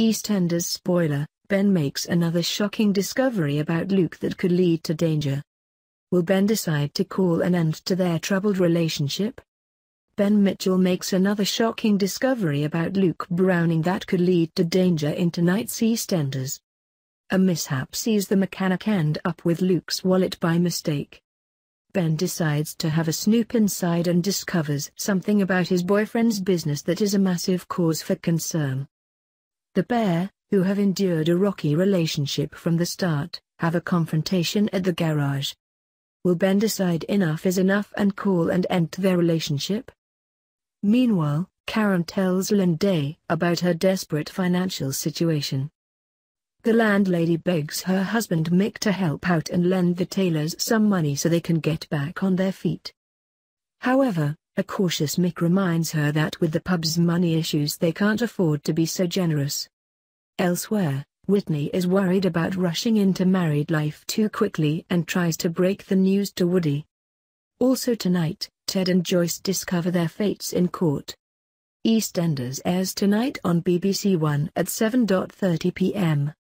EastEnders spoiler, Ben makes another shocking discovery about Luke that could lead to danger. Will Ben decide to call an end to their troubled relationship? Ben Mitchell makes another shocking discovery about Luke Browning that could lead to danger in tonight's EastEnders. A mishap sees the mechanic end up with Luke's wallet by mistake. Ben decides to have a snoop inside and discovers something about his boyfriend's business that is a massive cause for concern. The pair, who have endured a rocky relationship from the start, have a confrontation at the garage. Will Ben decide enough is enough and call an end to their relationship? Meanwhile, Karen tells Linday about her desperate financial situation. The landlady begs her husband Mick to help out and lend the tailors some money so they can get back on their feet. However, a cautious Mick reminds her that with the pub's money issues they can't afford to be so generous. Elsewhere, Whitney is worried about rushing into married life too quickly and tries to break the news to Woody. Also tonight, Ted and Joyce discover their fates in court. EastEnders airs tonight on BBC One at 7.30 p.m.